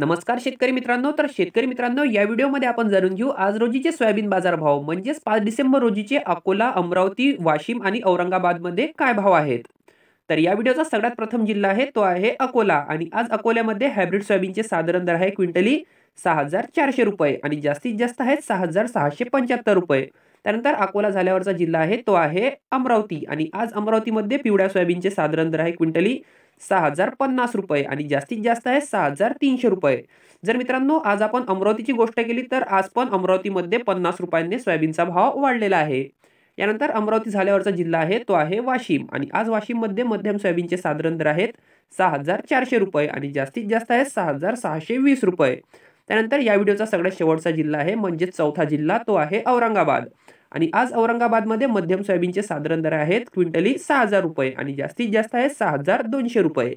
नमस्कार शेतकरी मित्रांनो तर शेतकरी मित्रांनो या व्हिडिओमध्ये आपण जाणून घेऊ आज रोजीचे सोयाबीन बाजार भाव म्हणजेच पाच डिसेंबर रोजीचे अकोला अमरावती वाशिम आणि औरंगाबादमध्ये काय भाव आहेत तर या व्हिडिओचा सगळ्यात प्रथम जिल्हा आहे तो आहे अकोला आणि आज अकोल्यामध्ये हायब्रिड सोयाबीनचे साधारण दर आहे क्विंटली सहा हजार चारशे रुपये आणि जास्तीत जास्त आहेत सहा हजार सहाशे पंच्याहत्तर रुपये त्यानंतर अकोला झाल्यावरचा जिल्हा आहे तो आहे अमरावती आणि आज अमरावतीमध्ये पिवळ्या सोयाबीनचे साधारण दर आहे क्विंटली सहा हजार पन्नास रुपये आणि जास्तीत जास्त आहे सहा हजार तीनशे रुपये जर मित्रांनो आज आपण अमरावतीची गोष्ट केली तर आज पण अमरावतीमध्ये पन्नास रुपयांनी सोयाबीनचा भाव वाढलेला आहे यानंतर अमरावती झाल्यावरचा जिल्हा आहे तो आहे वाशिम आणि आज वाशिममध्ये मध्यम सोयाबीनचे साधारण दर आहेत सहा हजार चारशे रुपये आणि जास्तीत जास्त आहे सहा हजार सहाशे वीस रुपये त्यानंतर या व्हिडिओचा सगळ्यात शेवटचा जिल्हा आहे म्हणजे चौथा जिल्हा तो आहे औरंगाबाद आणि आज मध्ये मध्यम सोयाबीनचे साधारण दर आहेत क्विंटली सहा हजार रुपये आणि जास्तीत जास्त आहे सहा हजार दोनशे रुपये